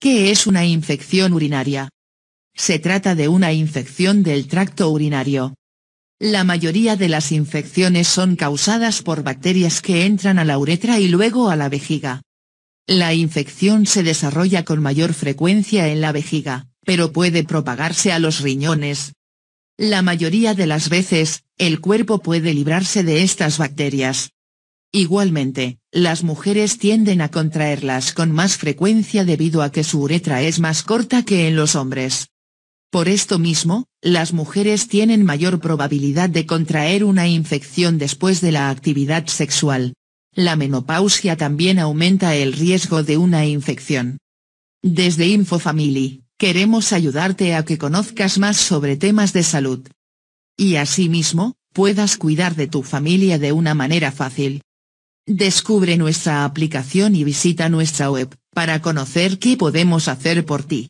¿Qué es una infección urinaria? Se trata de una infección del tracto urinario. La mayoría de las infecciones son causadas por bacterias que entran a la uretra y luego a la vejiga. La infección se desarrolla con mayor frecuencia en la vejiga, pero puede propagarse a los riñones. La mayoría de las veces, el cuerpo puede librarse de estas bacterias, Igualmente, las mujeres tienden a contraerlas con más frecuencia debido a que su uretra es más corta que en los hombres. Por esto mismo, las mujeres tienen mayor probabilidad de contraer una infección después de la actividad sexual. La menopausia también aumenta el riesgo de una infección. Desde InfoFamily, queremos ayudarte a que conozcas más sobre temas de salud. Y asimismo, puedas cuidar de tu familia de una manera fácil. Descubre nuestra aplicación y visita nuestra web, para conocer qué podemos hacer por ti.